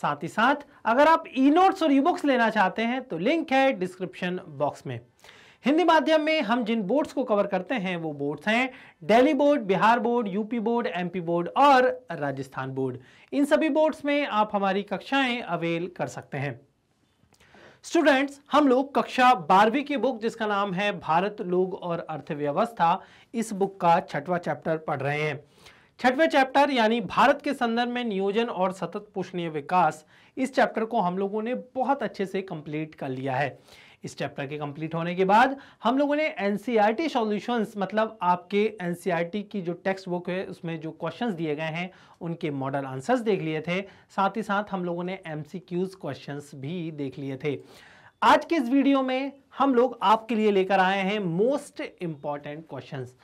साथ ही साथ अगर आप ई नोट्स और ई बुक्स लेना चाहते हैं तो लिंक है डिस्क्रिप्शन बॉक्स में हिंदी माध्यम में हम जिन बोर्ड्स को कवर करते हैं वो बोर्ड्स हैं Delhi board Bihar board UP board MP board और राजस्थान बोर्ड इन सभी बोर्ड्स में आप हमारी कक्षाएं अवेल कर सकते हैं स्टूडेंट्स हम लोग कक्षा बारहवीं की बुक जिसका नाम है भारत लोग और अर्थव्यवस्था इस बुक का छठवां चैप्टर पढ़ रहे हैं छठवें चैप्टर यानी भारत के संदर्भ में नियोजन और सतत पोषणीय विकास इस चैप्टर को हम लोगों ने बहुत अच्छे से कंप्लीट कर लिया है इस चैप्टर के कंप्लीट होने के बाद हम लोगों ने एन सी सॉल्यूशंस मतलब आपके एन e की जो टेक्स्ट बुक है उसमें जो क्वेश्चंस दिए गए हैं उनके मॉडल आंसर्स देख लिए थे साथ ही साथ हम लोगों ने एम सी भी देख लिए थे आज के इस वीडियो में हम लोग आपके लिए लेकर आए हैं मोस्ट इम्पॉर्टेंट क्वेश्चंस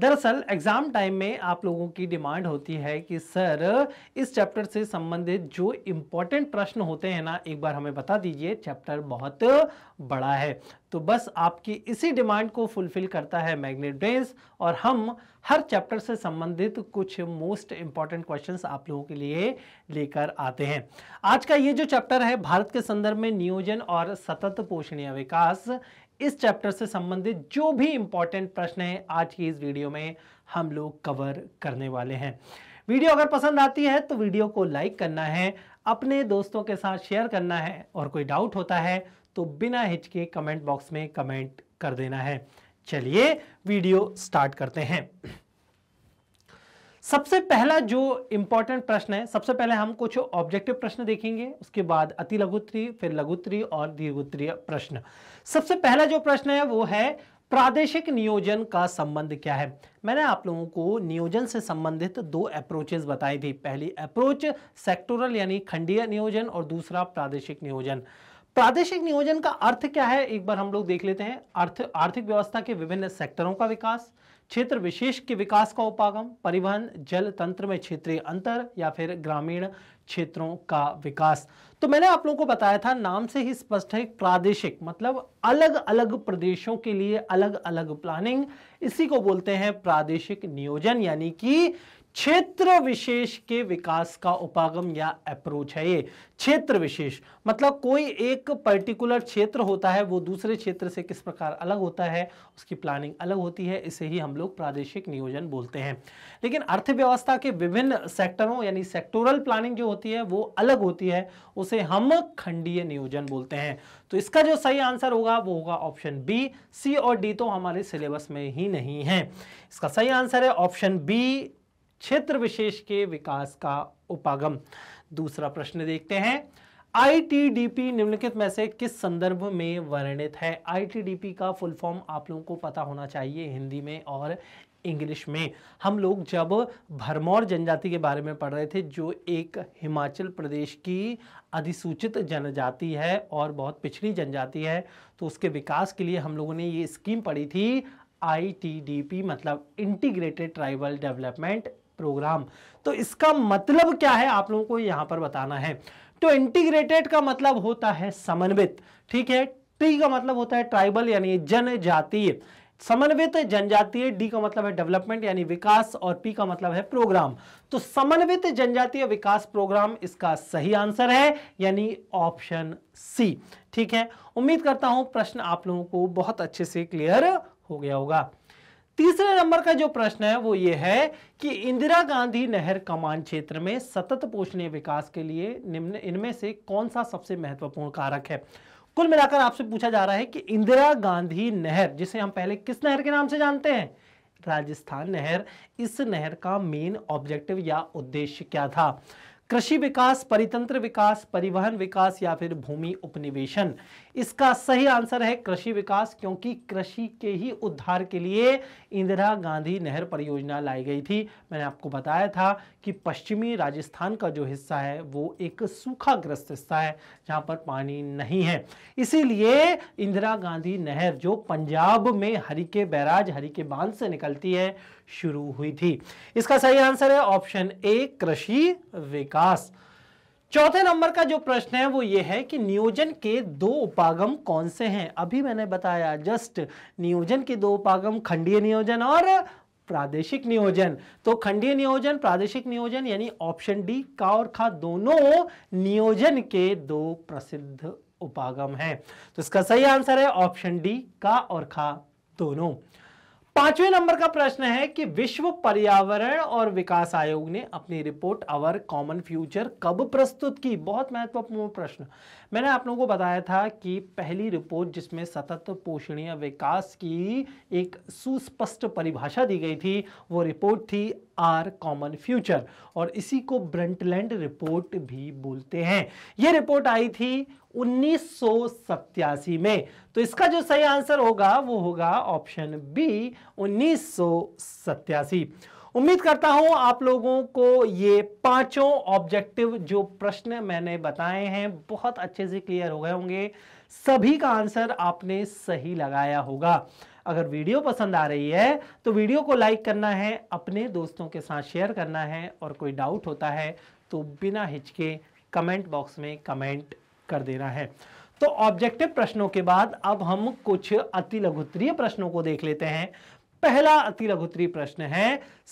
दरअसल एग्ज़ाम टाइम में आप लोगों की डिमांड होती है कि सर इस चैप्टर से संबंधित जो इम्पोर्टेंट प्रश्न होते हैं ना एक बार हमें बता दीजिए चैप्टर बहुत बड़ा है तो बस आपकी इसी डिमांड को फुलफिल करता है मैग्नेट ब्रेन्स और हम हर चैप्टर से संबंधित कुछ मोस्ट इंपॉर्टेंट क्वेश्चंस आप लोगों के लिए लेकर आते हैं आज का ये जो चैप्टर है भारत के संदर्भ में नियोजन और सतत पोषणीय विकास इस चैप्टर से संबंधित जो भी इंपॉर्टेंट प्रश्न है आज की इस वीडियो में हम लोग कवर करने वाले हैं वीडियो अगर पसंद आती है तो वीडियो को लाइक करना है अपने दोस्तों के साथ शेयर करना है और कोई डाउट होता है तो बिना हिचके कमेंट बॉक्स में कमेंट कर देना है चलिए वीडियो स्टार्ट करते हैं सबसे पहला जो इंपॉर्टेंट प्रश्न है सबसे पहले हम कुछ ऑब्जेक्टिव प्रश्न देखेंगे उसके बाद अति लघुत्री फिर लघुत्री और दीर्घोत्तरीय प्रश्न सबसे पहला जो प्रश्न है वो है प्रादेशिक नियोजन का संबंध क्या है मैंने आप लोगों को नियोजन से संबंधित दो अप्रोचेस बताई थी पहली अप्रोच सेक्टोरल यानी खंडीय नियोजन और दूसरा प्रादेशिक नियोजन प्रादेशिक नियोजन का अर्थ क्या है एक बार हम लोग देख लेते हैं अर्थ आर्थिक व्यवस्था के विभिन्न सेक्टरों का विकास क्षेत्र विशेष के विकास का उपागम परिवहन जल तंत्र में क्षेत्रीय अंतर या फिर ग्रामीण क्षेत्रों का विकास तो मैंने आप लोगों को बताया था नाम से ही स्पष्ट है प्रादेशिक मतलब अलग अलग प्रदेशों के लिए अलग अलग प्लानिंग इसी को बोलते हैं प्रादेशिक नियोजन यानी कि क्षेत्र विशेष के विकास का उपागम या अप्रोच है ये क्षेत्र विशेष मतलब कोई एक पर्टिकुलर क्षेत्र होता है वो दूसरे क्षेत्र से किस प्रकार अलग होता है उसकी प्लानिंग अलग होती है इसे ही हम लोग प्रादेशिक नियोजन बोलते हैं लेकिन अर्थव्यवस्था के विभिन्न सेक्टरों यानी सेक्टोरल प्लानिंग जो होती है वो अलग होती है उसे हम खंडीय नियोजन बोलते हैं तो इसका जो सही आंसर होगा वो होगा ऑप्शन बी सी और डी तो हमारे सिलेबस में ही नहीं है इसका सही आंसर है ऑप्शन बी क्षेत्र विशेष के विकास का उपागम दूसरा प्रश्न देखते हैं आईटीडीपी निम्नलिखित में से किस संदर्भ में वर्णित है आईटीडीपी का फुल फॉर्म आप लोगों को पता होना चाहिए हिंदी में और इंग्लिश में हम लोग जब भरमौर जनजाति के बारे में पढ़ रहे थे जो एक हिमाचल प्रदेश की अधिसूचित जनजाति है और बहुत पिछड़ी जनजाति है तो उसके विकास के लिए हम लोगों ने ये स्कीम पढ़ी थी आई मतलब इंटीग्रेटेड ट्राइबल डेवलपमेंट प्रोग्राम तो इसका मतलब क्या है आप लोगों को यहां पर बताना है तो इंटीग्रेटेड का मतलब होता है समन्वित ठीक है टी का मतलब होता है ट्राइबल यानी जनजातीय समन्वित जनजातीय डी का मतलब है डेवलपमेंट यानी विकास और पी का मतलब है प्रोग्राम तो समन्वित जनजातीय विकास प्रोग्राम इसका सही आंसर है यानी ऑप्शन सी ठीक है उम्मीद करता हूं प्रश्न आप लोगों को बहुत अच्छे से क्लियर हो गया होगा तीसरे नंबर का जो प्रश्न है वो ये है कि इंदिरा गांधी नहर कमान क्षेत्र में सतत पोषणीय विकास के लिए निम्न इनमें से कौन सा सबसे महत्वपूर्ण कारक है कुल मिलाकर आपसे पूछा जा रहा है कि इंदिरा गांधी नहर जिसे हम पहले किस नहर के नाम से जानते हैं राजस्थान नहर इस नहर का मेन ऑब्जेक्टिव या उद्देश्य क्या था कृषि विकास परितंत्र विकास परिवहन विकास या फिर भूमि उपनिवेशन इसका सही आंसर है कृषि विकास क्योंकि कृषि के ही उद्धार के लिए इंदिरा गांधी नहर परियोजना लाई गई थी मैंने आपको बताया था कि पश्चिमी राजस्थान का जो हिस्सा है वो एक सूखाग्रस्त हिस्सा है जहाँ पर पानी नहीं है इसीलिए इंदिरा गांधी नहर जो पंजाब में हरी के बैराज हरी के बांध से निकलती है शुरू हुई थी इसका सही आंसर है ऑप्शन ए कृषि विकास चौथे नंबर का जो प्रश्न है वो ये है कि नियोजन के दो उपागम कौन से हैं अभी मैंने बताया जस्ट नियोजन के दो उपागम खंडीय नियोजन और प्रादेशिक नियोजन तो खंडीय नियोजन प्रादेशिक नियोजन यानी ऑप्शन डी का और खा दोनों नियोजन के दो प्रसिद्ध उपागम हैं तो इसका सही आंसर है ऑप्शन डी का और खा दोनों पांचवें नंबर का प्रश्न है कि विश्व पर्यावरण और विकास आयोग ने अपनी रिपोर्ट अवर कॉमन फ्यूचर कब प्रस्तुत की बहुत महत्वपूर्ण प्रश्न मैंने आप लोगों को बताया था कि पहली रिपोर्ट जिसमें सतत पोषणीय विकास की एक सुस्पष्ट परिभाषा दी गई थी वो रिपोर्ट थी आर कॉमन फ्यूचर और इसी को ब्रंटलैंड रिपोर्ट भी बोलते हैं ये रिपोर्ट आई थी उन्नीस में तो इसका जो सही आंसर होगा वो होगा ऑप्शन बी उन्नीस उम्मीद करता हूं आप लोगों को ये पांचों ऑब्जेक्टिव जो प्रश्न मैंने बताए हैं बहुत अच्छे से क्लियर हो गए होंगे सभी का आंसर आपने सही लगाया होगा अगर वीडियो पसंद आ रही है तो वीडियो को लाइक करना है अपने दोस्तों के साथ शेयर करना है और कोई डाउट होता है तो बिना हिचके कमेंट बॉक्स में कमेंट कर देना है तो ऑब्जेक्टिव प्रश्नों के बाद अब हम कुछ अति लघुत्रीय प्रश्नों को देख लेते हैं पहला अति लघुत्रीय प्रश्न है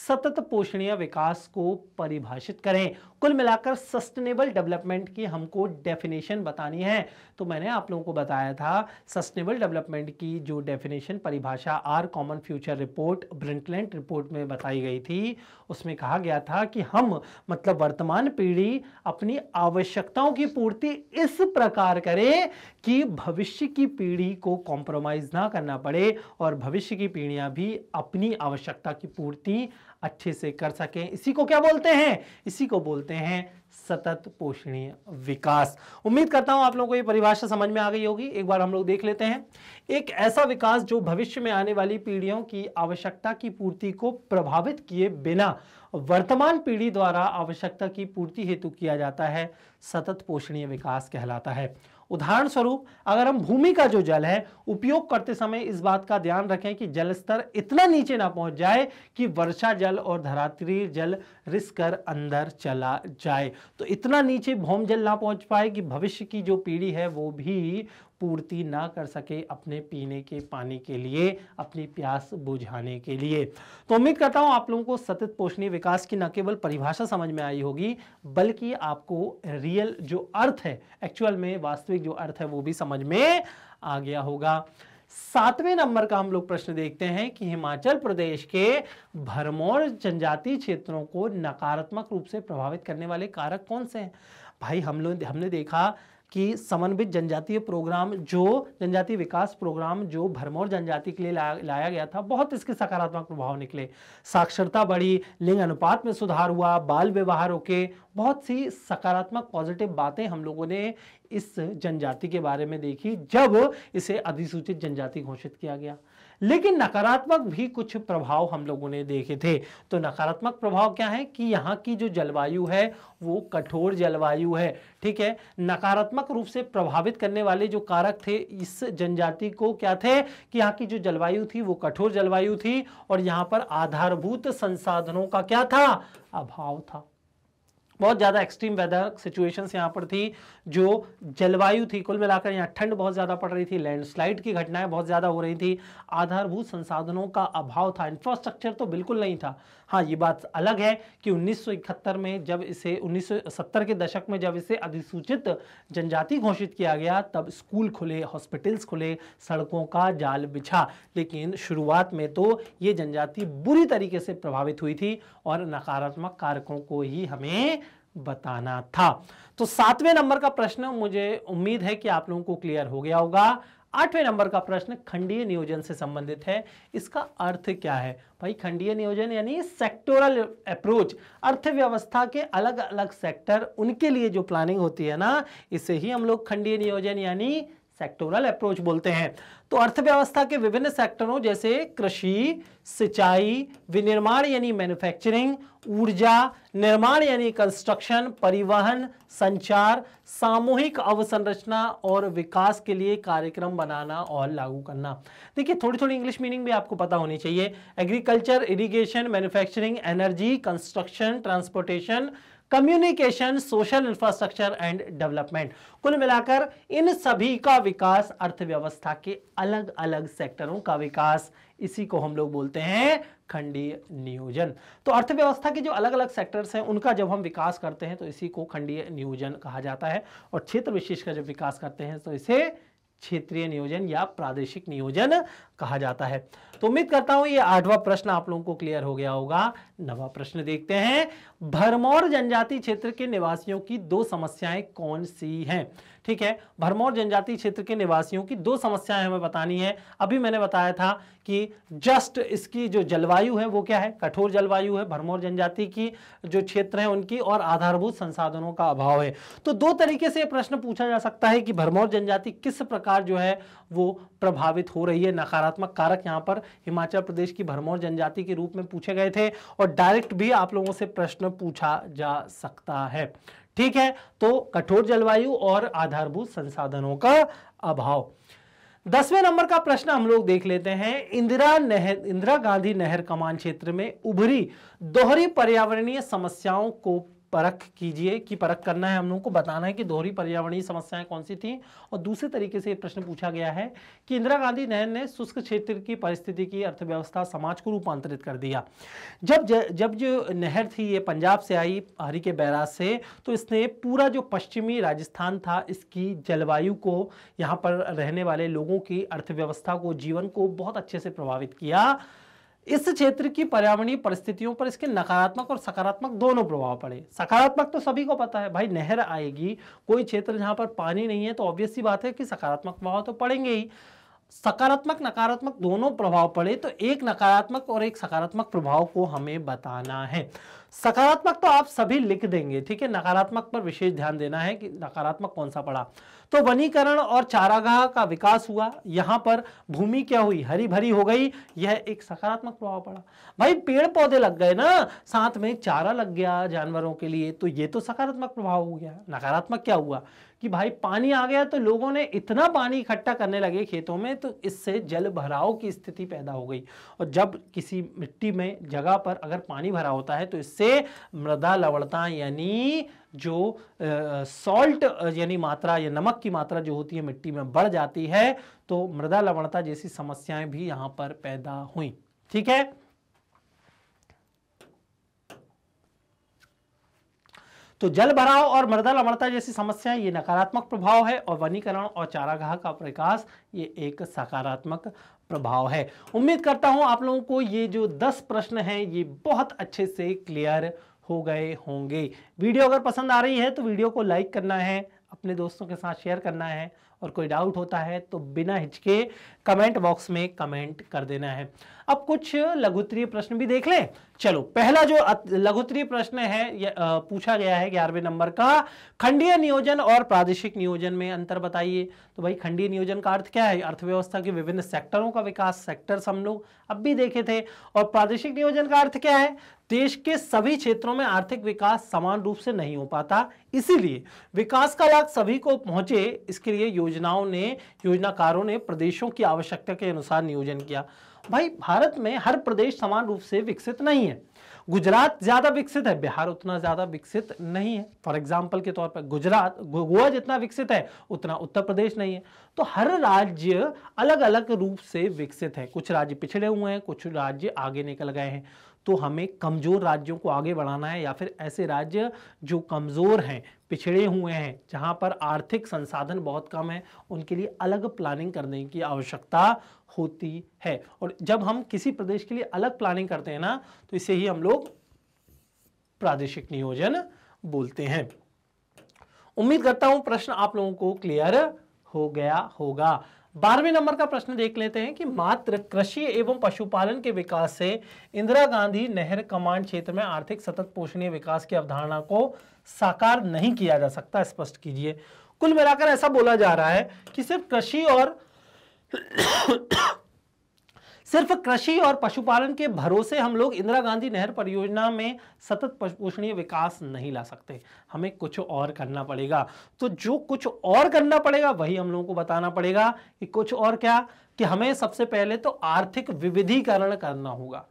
सतत पोषणीय विकास को परिभाषित करें कुल मिलाकर सस्टेनेबल डेवलपमेंट की हमको डेफिनेशन बतानी है तो मैंने आप लोगों को बताया था सस्टेनेबल डेवलपमेंट की जो डेफिनेशन परिभाषा our common future report Brundtland report में बताई गई थी उसमें कहा गया था कि हम मतलब वर्तमान पीढ़ी अपनी आवश्यकताओं की पूर्ति इस प्रकार करे कि भविष्य की पीढ़ी को कॉम्प्रोमाइज़ ना करना पड़े और भविष्य की पीढ़ियां भी अपनी आवश्यकता की पूर्ति अच्छे से कर सकें इसी को क्या बोलते हैं इसी को बोलते हैं सतत पोषणीय विकास उम्मीद करता हूं आप लोगों को ये परिभाषा समझ में आ गई होगी एक बार हम लोग देख लेते हैं एक ऐसा विकास जो भविष्य में आने वाली पीढ़ियों की आवश्यकता की पूर्ति को प्रभावित किए बिना वर्तमान पीढ़ी द्वारा आवश्यकता की पूर्ति हेतु किया जाता है सतत पोषणीय विकास कहलाता है उदाहरण स्वरूप अगर हम भूमि का जो जल है उपयोग करते समय इस बात का ध्यान रखें कि जल स्तर इतना नीचे ना पहुंच जाए कि वर्षा जल और धरात्री जल रिस कर अंदर चला जाए तो इतना नीचे भौम जल ना पहुंच पाए कि भविष्य की जो पीढ़ी है वो भी पूर्ति ना कर सके अपने पीने के पानी के लिए अपनी प्यास बुझाने के लिए तो उम्मीद करता हूं आप लोगों को सतत पोषणी विकास की न केवल परिभाषा समझ में आई होगी बल्कि आपको रियल जो अर्थ है एक्चुअल में वास्तविक जो अर्थ है वो भी समझ में आ गया होगा सातवें नंबर का हम लोग प्रश्न देखते हैं कि हिमाचल प्रदेश के भरमौर जनजातीय क्षेत्रों को नकारात्मक रूप से प्रभावित करने वाले कारक कौन से हैं भाई हम लोग हमने देखा कि समन्वित जनजातीय प्रोग्राम जो जनजातीय विकास प्रोग्राम जो भरमौर जनजाति के लिए ला लाया गया था बहुत इसके सकारात्मक प्रभाव निकले साक्षरता बढ़ी लिंग अनुपात में सुधार हुआ बाल व्यवहार रोके बहुत सी सकारात्मक पॉजिटिव बातें हम लोगों ने इस जनजाति के बारे में देखी जब इसे अधिसूचित जनजाति घोषित किया गया लेकिन नकारात्मक भी कुछ प्रभाव हम लोगों ने देखे थे तो नकारात्मक प्रभाव क्या है कि यहाँ की जो जलवायु है वो कठोर जलवायु है ठीक है नकारात्मक रूप से प्रभावित करने वाले जो कारक थे इस जनजाति को क्या थे कि यहाँ की जो जलवायु थी वो कठोर जलवायु थी और यहाँ पर आधारभूत संसाधनों का क्या था अभाव था बहुत ज़्यादा एक्सट्रीम वेदर सिचुएशन यहाँ पर थी जो जलवायु थी कुल मिलाकर यहाँ ठंड बहुत ज़्यादा पड़ रही थी लैंडस्लाइड की घटनाएं बहुत ज़्यादा हो रही थी आधारभूत संसाधनों का अभाव था इंफ्रास्ट्रक्चर तो बिल्कुल नहीं था हाँ ये बात अलग है कि 1971 में जब इसे 1970 के दशक में जब इसे अधिसूचित जनजाति घोषित किया गया तब स्कूल खुले हॉस्पिटल्स खुले सड़कों का जाल बिछा लेकिन शुरुआत में तो ये जनजाति बुरी तरीके से प्रभावित हुई थी और नकारात्मक कारकों को ही हमें बताना था तो सातवें नंबर का प्रश्न मुझे उम्मीद है कि आप लोगों को क्लियर हो गया होगा आठवें नंबर का प्रश्न खंडीय नियोजन से संबंधित है इसका अर्थ क्या है भाई खंडीय नियोजन यानी सेक्टोरल अप्रोच अर्थव्यवस्था के अलग अलग सेक्टर उनके लिए जो प्लानिंग होती है ना इसे ही हम लोग खंडीय नियोजन यानी सेक्टोरल अप्रोच बोलते हैं तो अर्थव्यवस्था के विभिन्न सेक्टरों जैसे कृषि सिंचाई विनिर्माण यानी मैन्युफैक्चरिंग ऊर्जा निर्माण यानी कंस्ट्रक्शन परिवहन संचार सामूहिक अवसंरचना और विकास के लिए कार्यक्रम बनाना और लागू करना देखिए थोड़ी थोड़ी इंग्लिश मीनिंग भी आपको पता होनी चाहिए agriculture irrigation manufacturing energy construction transportation communication social infrastructure and development कुल मिलाकर इन सभी का विकास अर्थव्यवस्था के अलग अलग सेक्टरों का विकास इसी को हम लोग बोलते हैं खंडीय नियोजन तो अर्थव्यवस्था के जो अलग अलग सेक्टर्स हैं उनका जब हम विकास करते हैं तो इसी को खंडीय नियोजन कहा जाता है और क्षेत्र विशेष का जब विकास करते हैं तो इसे क्षेत्रीय नियोजन या प्रादेशिक नियोजन कहा जाता है तो उम्मीद करता हूं ये आठवां प्रश्न आप लोगों को क्लियर हो गया होगा नवा प्रश्न देखते हैं भरमौर जनजाति क्षेत्र के निवासियों की दो समस्याएं कौन सी हैं ठीक है भरमौर जनजाति क्षेत्र के निवासियों की दो समस्याएं हमें बतानी है अभी मैंने बताया था कि जस्ट इसकी जो जलवायु है वो क्या है कठोर जलवायु है भरमौर जनजाति की जो क्षेत्र है उनकी और आधारभूत संसाधनों का अभाव है तो दो तरीके से प्रश्न पूछा जा सकता है कि भरमौर जनजाति किस प्रकार जो है वो प्रभावित हो रही है नकारात्मक सकारात्मक कारक यहाँ पर हिमाचल प्रदेश की भरमौर जनजाति के रूप में पूछे गए थे और डायरेक्ट भी आप लोगों से प्रश्न पूछा जा सकता है ठीक है तो कठोर जलवायु और आधारभूत संसाधनों का अभाव दसवें नंबर का प्रश्न हम लोग देख लेते हैं इंदिरा नहर इंदिरा गांधी नहर कमान क्षेत्र में उभरी दोहरी पर्यावरणीय समस्याओं को परख कीजिए कि परख करना है हम लोगों को बताना है कि दोहरी पर्यावरणीय समस्याएं कौन सी थी और दूसरे तरीके से प्रश्न पूछा गया है कि इंदिरा गांधी नहर ने शुष्क क्षेत्र की परिस्थिति की अर्थव्यवस्था समाज को रूपांतरित कर दिया जब ज, जब जो नहर थी ये पंजाब से आई हरी के बैराज से तो इसने पूरा जो पश्चिमी राजस्थान था इसकी जलवायु को यहाँ पर रहने वाले लोगों की अर्थव्यवस्था को जीवन को बहुत अच्छे से प्रभावित किया इस क्षेत्र की पर्यावरणीय परिस्थितियों पर इसके नकारात्मक और सकारात्मक दोनों प्रभाव पड़े सकारात्मक तो सभी को पता है भाई नहर आएगी कोई क्षेत्र जहां पर पानी नहीं है तो ऑब्वियस सी बात है कि सकारात्मक प्रभाव तो पड़ेंगे ही सकारात्मक नकारात्मक दोनों प्रभाव पड़े तो एक नकारात्मक और एक सकारात्मक प्रभाव को हमें बताना है सकारात्मक तो आप सभी लिख देंगे ठीक है नकारात्मक पर विशेष ध्यान देना है कि नकारात्मक कौन सा पड़ा तो वनीकरण और चारागाह का विकास हुआ यहाँ पर भूमि क्या हुई हरी भरी हो गई यह एक सकारात्मक प्रभाव पड़ा भाई पेड़ पौधे लग गए ना साथ में चारा लग गया जानवरों के लिए तो ये तो सकारात्मक प्रभाव हो गया नकारात्मक क्या हुआ कि भाई पानी आ गया तो लोगों ने इतना पानी इकट्ठा करने लगे खेतों में तो इससे जल भराव की स्थिति पैदा हो गई और जब किसी मिट्टी में जगह पर अगर पानी भरा होता है तो इससे मृदा लवणता यानी जो सॉल्ट यानी मात्रा या नमक की मात्रा जो होती है मिट्टी में बढ़ जाती है तो मृदा लवणता जैसी समस्याएं भी यहां पर पैदा हुई ठीक है तो जल भराव और मृदा लवणता जैसी समस्याएं ये नकारात्मक प्रभाव है और वनीकरण और चारागाह का प्रकाश ये एक सकारात्मक प्रभाव है उम्मीद करता हूं आप लोगों को ये जो 10 प्रश्न हैं ये बहुत अच्छे से क्लियर हो गए होंगे वीडियो अगर पसंद आ रही है तो वीडियो को लाइक करना है अपने दोस्तों के साथ शेयर करना है और कोई डाउट होता है तो बिना हिचके कमेंट बॉक्स में कमेंट कर देना है अब कुछ लघुतरीय प्रश्न भी देख लें चलो पहला जो लघुतरीय प्रश्न है पूछा गया है ग्यारहवें नंबर का खंडीय नियोजन और प्रादेशिक नियोजन में अंतर बताइए तो भाई खंडीय नियोजन का अर्थ क्या है अर्थव्यवस्था के विभिन्न सेक्टरों का विकास सेक्टर्स हम लोग अब भी देखे थे और प्रादेशिक नियोजन का अर्थ क्या है देश के सभी क्षेत्रों में आर्थिक विकास समान रूप से नहीं हो पाता इसीलिए विकास का लाभ सभी को पहुंचे इसके लिए योजनाओं ने योजनाकारों ने प्रदेशों की आवश्यकता के अनुसार नियोजन किया भाई भारत में हर प्रदेश समान रूप से विकसित नहीं है गुजरात ज़्यादा विकसित है बिहार उतना ज़्यादा विकसित नहीं है फॉर एग्जाम्पल के तौर पर गुजरात गोवा जितना विकसित है उतना उत्तर प्रदेश नहीं है तो हर राज्य अलग अलग रूप से विकसित है कुछ राज्य पिछड़े हुए हैं कुछ राज्य आगे निकल गए हैं तो हमें कमज़ोर राज्यों को आगे बढ़ाना है या फिर ऐसे राज्य जो कमज़ोर हैं पिछड़े हुए हैं जहां पर आर्थिक संसाधन बहुत कम है उनके लिए अलग प्लानिंग करने की आवश्यकता होती है और जब हम किसी प्रदेश के लिए अलग प्लानिंग करते हैं ना तो इसे ही हम लोग प्रादेशिक नियोजन बोलते हैं उम्मीद करता हूं प्रश्न आप लोगों को क्लियर हो गया होगा बारहवें नंबर का प्रश्न देख लेते हैं कि मात्र कृषि एवं पशुपालन के विकास से इंदिरा गांधी नहर कमांड क्षेत्र में आर्थिक सतत पोषणीय विकास की अवधारणा को साकार नहीं किया जा सकता स्पष्ट कीजिए कुल मिलाकर ऐसा बोला जा रहा है कि सिर्फ कृषि और सिर्फ कृषि और पशुपालन के भरोसे हम लोग इंदिरा गांधी नहर परियोजना में सतत पोषणीय विकास नहीं ला सकते हमें कुछ और करना पड़ेगा तो जो कुछ और करना पड़ेगा वही हम लोगों को बताना पड़ेगा कि कुछ और क्या कि हमें सबसे पहले तो आर्थिक विविधीकरण करना होगा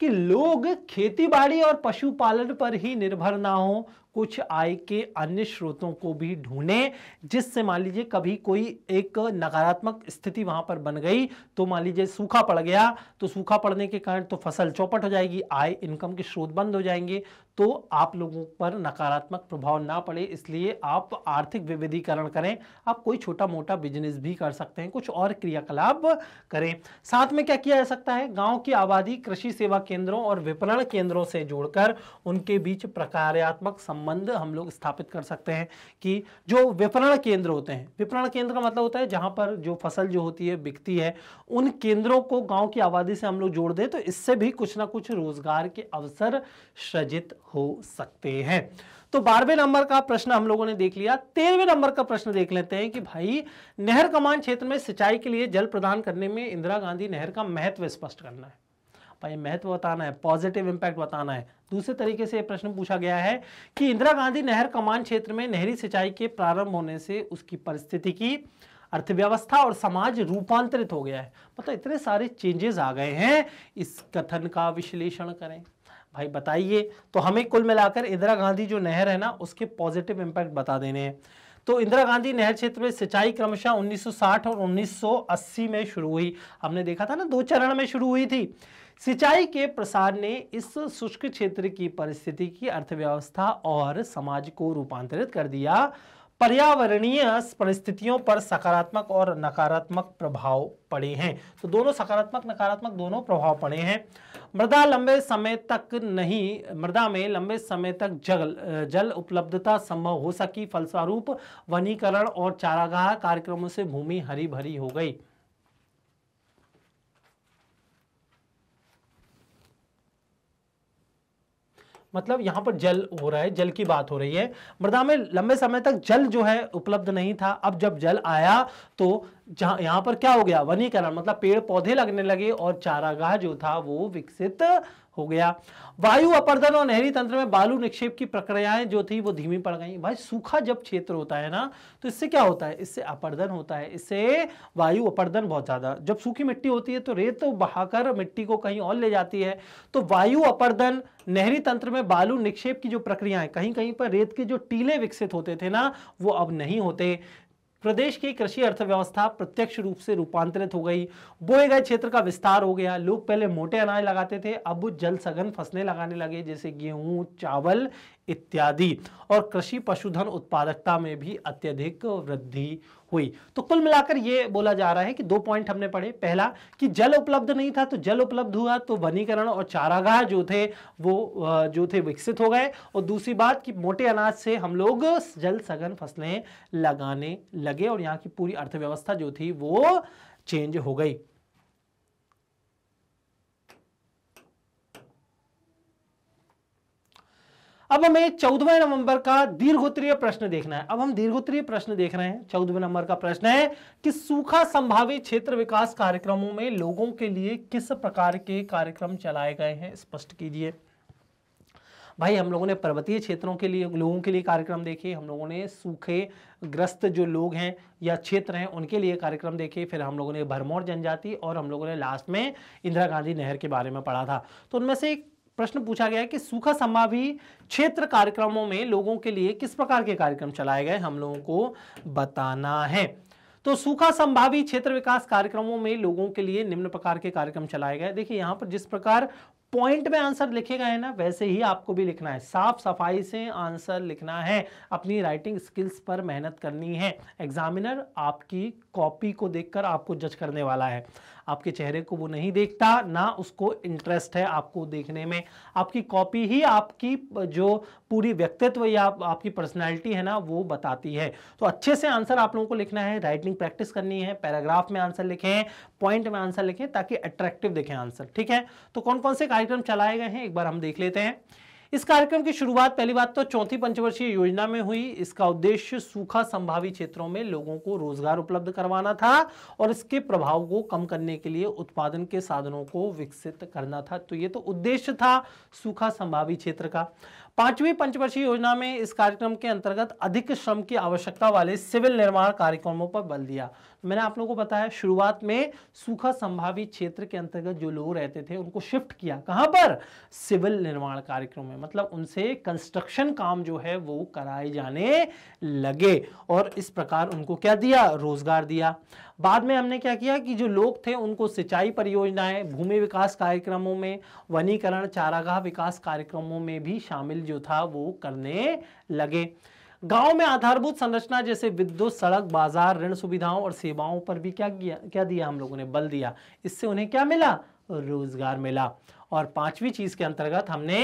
कि लोग खेती बाड़ी और पशुपालन पर ही निर्भर ना हो कुछ आय के अन्य स्रोतों को भी ढूंढें जिससे मान लीजिए कभी कोई एक नकारात्मक स्थिति वहां पर बन गई तो मान लीजिए सूखा पड़ गया तो सूखा पड़ने के कारण तो फसल चौपट हो जाएगी आय इनकम के स्रोत बंद हो जाएंगे तो आप लोगों पर नकारात्मक प्रभाव ना पड़े इसलिए आप आर्थिक विविधीकरण करें आप कोई छोटा मोटा बिजनेस भी कर सकते हैं कुछ और क्रियाकलाप करें साथ में क्या किया जा सकता है गांव की आबादी कृषि सेवा केंद्रों और विपणन केंद्रों से जोड़कर उनके बीच प्रकारात्मक संबंध संबंध हम लोग स्थापित कर सकते हैं कि जो विपणन केंद्र होते हैं विपणन केंद्र का मतलब होता है जहां पर जो फसल जो होती है बिकती है उन केंद्रों को गांव की आबादी से हम लोग जोड़ दें तो इससे भी कुछ ना कुछ रोजगार के अवसर सृजित हो सकते हैं तो बारहवें नंबर का प्रश्न हम लोगों ने देख लिया तेरहवें नंबर का प्रश्न देख लेते हैं कि भाई नहर कमान क्षेत्र में सिंचाई के लिए जल प्रदान करने में इंदिरा गांधी नहर का महत्व स्पष्ट करना है भाई महत्व बताना है पॉजिटिव इंपैक्ट बताना है दूसरे तरीके से प्रश्न पूछा गया है कि इंदिरा गांधी नहर कमान क्षेत्र में नहरी सिंचाई के प्रारंभ होने से उसकी परिस्थिति की अर्थव्यवस्था और समाज रूपांतरित हो गया है मतलब इतने सारे चेंजेस आ गए हैं इस कथन का विश्लेषण करें भाई बताइए तो हमें कुल मिलाकर इंदिरा गांधी जो नहर है ना उसके पॉजिटिव इंपैक्ट बता देने हैं तो इंदिरा गांधी नहर क्षेत्र में सिंचाई क्रमशः 1960 और 1980 में शुरू हुई हमने देखा था ना दो चरण में शुरू हुई थी सिंचाई के प्रसार ने इस शुष्क क्षेत्र की परिस्थिति की अर्थव्यवस्था और समाज को रूपांतरित कर दिया पर्यावरणीय परिस्थितियों पर सकारात्मक और नकारात्मक प्रभाव पड़े हैं तो दोनों सकारात्मक नकारात्मक दोनों प्रभाव पड़े हैं मृदा लंबे समय तक नहीं मृदा में लंबे समय तक जल जल उपलब्धता संभव हो सकी फलस्वरूप वनीकरण और चारागाह कार्यक्रमों से भूमि हरी भरी हो गई मतलब यहाँ पर जल हो रहा है जल की बात हो रही है मृदा में लंबे समय तक जल जो है उपलब्ध नहीं था अब जब जल आया तो जहाँ यहाँ पर क्या हो गया वनीकरण मतलब पेड़ पौधे लगने लगे और चारागाह जो था वो विकसित हो गया वायु अपर्दन और नहरी तंत्र में बालू निक्षेप की प्रक्रियाएं जो थी वो धीमी पड़ गई भाई सूखा जब क्षेत्र होता है ना तो इससे क्या होता है इससे अपर्दन होता है इससे वायु अपर्दन बहुत ज़्यादा जब सूखी मिट्टी होती है तो रेत तो बहाकर मिट्टी को कहीं और ले जाती है तो वायु अपर्दन नहरी तंत्र में बालू निक्षेप की जो प्रक्रियाएं कहीं कहीं पर रेत के जो टीले विकसित होते थे ना वो अब नहीं होते प्रदेश की कृषि अर्थव्यवस्था प्रत्यक्ष रूप से रूपांतरित हो गई बोए गए क्षेत्र का विस्तार हो गया लोग पहले मोटे अनाज लगाते थे अब जल सघन फसलें लगाने लगे जैसे गेहूं चावल इत्यादि और कृषि पशुधन उत्पादकता में भी अत्यधिक वृद्धि हुई तो कुल मिलाकर ये बोला जा रहा है कि दो पॉइंट हमने पढ़े पहला कि जल उपलब्ध नहीं था तो जल उपलब्ध हुआ तो वनीकरण और चारागाह जो थे वो जो थे विकसित हो गए और दूसरी बात कि मोटे अनाज से हम लोग जल सघन फसलें लगाने लगे और यहाँ की पूरी अर्थव्यवस्था जो थी वो चेंज हो गई अब हमें चौदहवें नवंबर का दीर्घोत्तरीय प्रश्न देखना है अब हम दीर्घोत्तरीय प्रश्न देख रहे हैं चौदहवें नंबर का प्रश्न है कि सूखा संभावित क्षेत्र विकास कार्यक्रमों में लोगों के लिए किस प्रकार के कार्यक्रम चलाए गए हैं स्पष्ट कीजिए भाई हम लोगों ने पर्वतीय क्षेत्रों के लिए लोगों के लिए कार्यक्रम देखे हम लोगों ने सूखे ग्रस्त जो लोग हैं या क्षेत्र हैं उनके लिए कार्यक्रम देखे फिर हम लोगों ने भरमौर जनजाति और हम लोगों ने लास्ट में इंदिरा गांधी नहर के बारे में पढ़ा था तो उनमें से प्रश्न पूछा गया है कि सूखा समाधि क्षेत्र कार्यक्रमों में लोगों के लिए किस प्रकार के कार्यक्रम चलाए गए हम लोगों को बताना है तो सूखा संभावी क्षेत्र विकास कार्यक्रमों में लोगों के लिए निम्न प्रकार के कार्यक्रम चलाए गए देखिए यहां पर जिस प्रकार पॉइंट में आंसर लिखे गए हैं ना वैसे ही आपको भी लिखना है साफ सफाई से आंसर लिखना है अपनी राइटिंग स्किल्स पर मेहनत करनी है एग्जामिनर आपकी कॉपी को देखकर आपको जज करने वाला है आपके चेहरे को वो नहीं देखता ना उसको इंटरेस्ट है आपको देखने में आपकी कॉपी ही आपकी जो पूरी व्यक्तित्व या आप, आपकी पर्सनैलिटी है ना वो बताती है तो अच्छे से आंसर आप लोगों को लिखना है राइटिंग प्रैक्टिस करनी है पैराग्राफ में आंसर लिखें पॉइंट में आंसर लिखें ताकि अट्रैक्टिव दिखें आंसर ठीक है तो कौन कौन से कार्यक्रम चलाए गए हैं एक बार हम देख लेते हैं इस कार्यक्रम की शुरुआत पहली बात तो चौथी पंचवर्षीय योजना में हुई इसका उद्देश्य सूखा संभावी क्षेत्रों में लोगों को रोजगार उपलब्ध करवाना था और इसके प्रभाव को कम करने के लिए उत्पादन के साधनों को विकसित करना था तो ये तो उद्देश्य था सूखा संभावी क्षेत्र का पांचवी पंचवर्षीय योजना में इस कार्यक्रम के अंतर्गत अधिक श्रम की आवश्यकता वाले सिविल निर्माण कार्यक्रमों पर बल दिया मैंने आप लोगों को बताया शुरुआत में सूखा संभावी क्षेत्र के अंतर्गत जो लोग रहते थे उनको शिफ्ट किया कहां पर सिविल निर्माण कार्यक्रम में मतलब उनसे कंस्ट्रक्शन काम जो है वो कराए जाने लगे और इस प्रकार उनको क्या दिया रोजगार दिया बाद में हमने क्या किया कि जो लोग थे उनको सिंचाई परियोजनाएं भूमि विकास कार्यक्रमों में वनीकरण चारागाह विकास कार्यक्रमों में भी शामिल जो था वो करने लगे गांव में आधारभूत संरचना जैसे विद्युत सड़क बाजार ऋण सुविधाओं और सेवाओं पर भी क्या किया क्या दिया हम लोगों ने बल दिया इससे उन्हें क्या मिला रोजगार मिला और पांचवी चीज के अंतर्गत हमने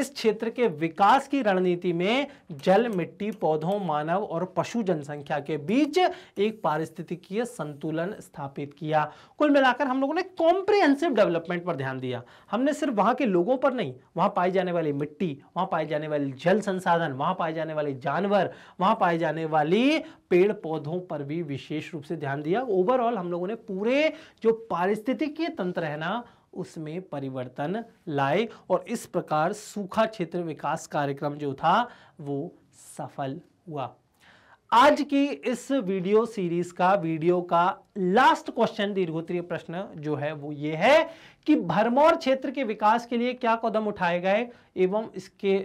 इस क्षेत्र के विकास की रणनीति में जल मिट्टी पौधों मानव और पशु जनसंख्या के बीच एक पारिस्थितिकीय संतुलन स्थापित किया कुल मिलाकर हम लोगों ने कॉम्प्रिहेंसिव डेवलपमेंट पर ध्यान दिया हमने सिर्फ वहां के लोगों पर नहीं वहां पाई जाने वाली मिट्टी वहां पाए जाने वाले जल संसाधन वहां पाए जाने वाले जानवर वहां पाए जाने वाली पेड़ पौधों पर भी विशेष रूप से ध्यान दिया ओवरऑल हम लोगों ने पूरे जो पारिस्थितिकीय तंत्र है ना उसमें परिवर्तन लाए और इस प्रकार सूखा क्षेत्र विकास कार्यक्रम जो था वो सफल हुआ आज की इस वीडियो सीरीज का वीडियो का लास्ट क्वेश्चन दीर्घोत्तरीय प्रश्न जो है वो ये है कि भरमौर क्षेत्र के विकास के लिए क्या कदम उठाए गए एवं इसके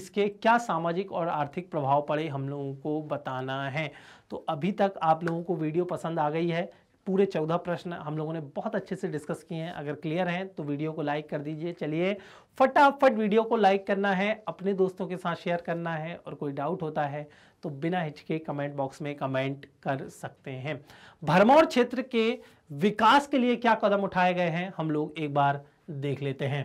इसके क्या सामाजिक और आर्थिक प्रभाव पड़े हम लोगों को बताना है तो अभी तक आप लोगों को वीडियो पसंद आ गई है पूरे चौदह प्रश्न हम लोगों ने बहुत अच्छे से डिस्कस किए हैं अगर क्लियर हैं तो वीडियो को लाइक कर दीजिए चलिए फटाफट वीडियो को लाइक करना है अपने दोस्तों के साथ शेयर करना है और कोई डाउट होता है तो बिना हिचके कमेंट बॉक्स में कमेंट कर सकते हैं भरमौर क्षेत्र के विकास के लिए क्या कदम उठाए गए हैं हम लोग एक बार देख लेते हैं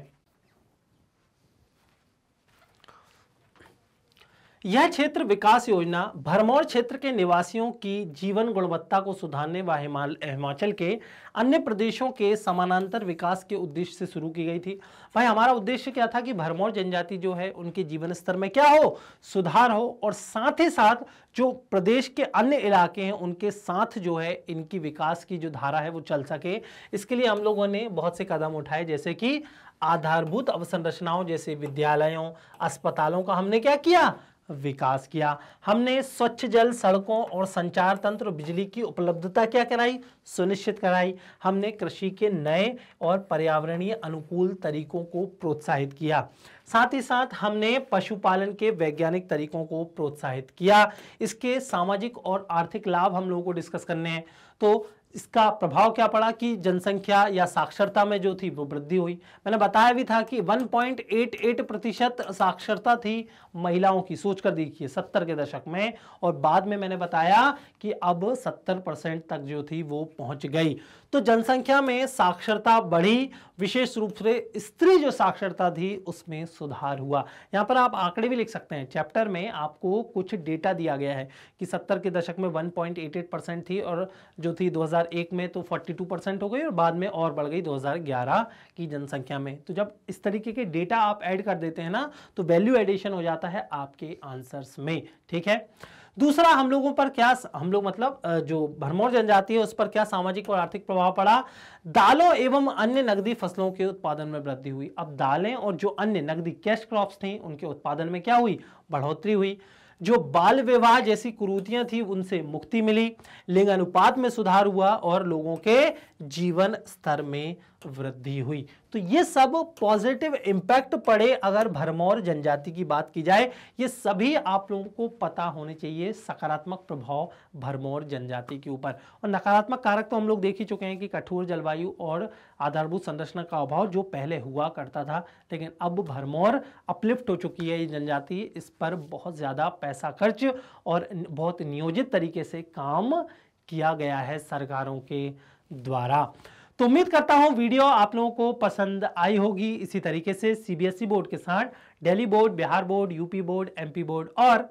यह क्षेत्र विकास योजना भरमौर क्षेत्र के निवासियों की जीवन गुणवत्ता को सुधारने व हिमाचल के अन्य प्रदेशों के समानांतर विकास के उद्देश्य से शुरू की गई थी भाई हमारा उद्देश्य क्या था कि भरमौर जनजाति जो है उनके जीवन स्तर में क्या हो सुधार हो और साथ ही साथ जो प्रदेश के अन्य इलाके हैं उनके साथ जो है इनकी विकास की जो धारा है वो चल सके इसके लिए हम लोगों ने बहुत से कदम उठाए जैसे कि आधारभूत अवसंरचनाओं जैसे विद्यालयों अस्पतालों का हमने क्या किया विकास किया हमने स्वच्छ जल सड़कों और संचार तंत्र बिजली की उपलब्धता क्या कराई सुनिश्चित कराई हमने कृषि के नए और पर्यावरणीय अनुकूल तरीकों को प्रोत्साहित किया साथ ही साथ हमने पशुपालन के वैज्ञानिक तरीकों को प्रोत्साहित किया इसके सामाजिक और आर्थिक लाभ हम लोगों को डिस्कस करने हैं तो इसका प्रभाव क्या पड़ा कि जनसंख्या या साक्षरता में जो थी वो वृद्धि हुई मैंने बताया भी था कि 1.88 प्रतिशत साक्षरता थी महिलाओं की सोच कर देखिए सत्तर के दशक में और बाद में मैंने बताया कि अब 70 परसेंट तक जो थी वो पहुंच गई तो जनसंख्या में साक्षरता बढ़ी विशेष रूप से स्त्री जो साक्षरता थी उसमें सुधार हुआ यहाँ पर आप आंकड़े भी लिख सकते हैं चैप्टर में आपको कुछ डेटा दिया गया है कि 70 के दशक में 1.88 परसेंट थी और जो थी 2001 में तो 42 परसेंट हो गई और बाद में और बढ़ गई 2011 की जनसंख्या में तो जब इस तरीके के डेटा आप ऐड कर देते हैं ना तो वैल्यू एडिशन हो जाता है आपके आंसर्स में ठीक है दूसरा हम लोगों पर क्या हम लोग मतलब जो भरमौर जनजाति है उस पर क्या सामाजिक और आर्थिक प्रभाव पड़ा दालों एवं अन्य नकदी फसलों के उत्पादन में वृद्धि हुई अब दालें और जो अन्य नकदी कैश क्रॉप्स थी उनके उत्पादन में क्या हुई बढ़ोतरी हुई जो बाल विवाह जैसी कुरूतियां थी उनसे मुक्ति मिली लिंग अनुपात में सुधार हुआ और लोगों के जीवन स्तर में वृद्धि हुई तो ये सब पॉजिटिव इम्पैक्ट पड़े अगर भरमौर जनजाति की बात की जाए ये सभी आप लोगों को पता होने चाहिए सकारात्मक प्रभाव भरमौर जनजाति के ऊपर और नकारात्मक कारक तो हम लोग देख ही चुके हैं कि कठोर जलवायु और आधारभूत संरचना का अभाव जो पहले हुआ करता था लेकिन अब भरमौर अपलिफ्ट हो चुकी है ये जनजाति इस पर बहुत ज़्यादा पैसा खर्च और बहुत नियोजित तरीके से काम किया गया है सरकारों के द्वारा तो उम्मीद करता हूं वीडियो आप लोगों को पसंद आई होगी इसी तरीके से सीबीएसई e बोर्ड के साथ Delhi board Bihar board UP board MP board और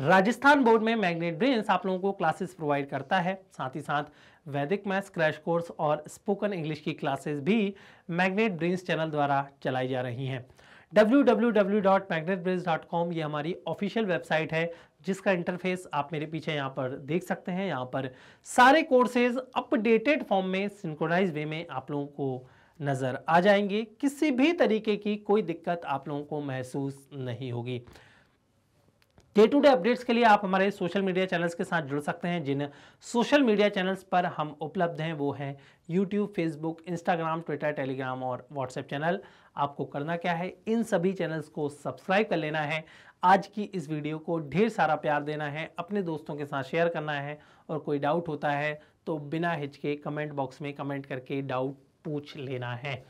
राजस्थान बोर्ड में मैग्नेट ब्रेन्स आप लोगों को क्लासेस प्रोवाइड करता है साथ ही साथ वैदिक मैथ्स क्रैश कोर्स और स्पोकन इंग्लिश की क्लासेस भी मैग्नेट ब्रेन्स चैनल द्वारा चलाई जा रही हैं www.magnetbrace.com ये हमारी ऑफिशियल वेबसाइट है जिसका इंटरफेस आप मेरे पीछे यहाँ पर देख सकते हैं यहाँ पर सारे कोर्सेज अपडेटेड फॉर्म में सिंक्रोनाइज वे में आप लोगों को नज़र आ जाएंगे किसी भी तरीके की कोई दिक्कत आप लोगों को महसूस नहीं होगी डे टू डे अपडेट्स के लिए आप हमारे सोशल मीडिया चैनल्स के साथ जुड़ सकते हैं जिन सोशल मीडिया चैनल्स पर हम उपलब्ध हैं वो हैं YouTube Facebook Instagram Twitter Telegram और व्हाट्सएप चैनल आपको करना क्या है इन सभी चैनल्स को सब्सक्राइब कर लेना है आज की इस वीडियो को ढेर सारा प्यार देना है अपने दोस्तों के साथ शेयर करना है और कोई डाउट होता है तो बिना हिचके कमेंट बॉक्स में कमेंट करके डाउट पूछ लेना है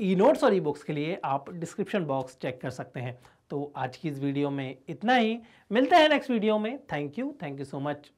ई नोट्स और ई बुक्स के लिए आप डिस्क्रिप्शन बॉक्स चेक कर सकते हैं तो आज की इस वीडियो में इतना ही मिलते हैं नेक्स्ट वीडियो में thank you thank you so much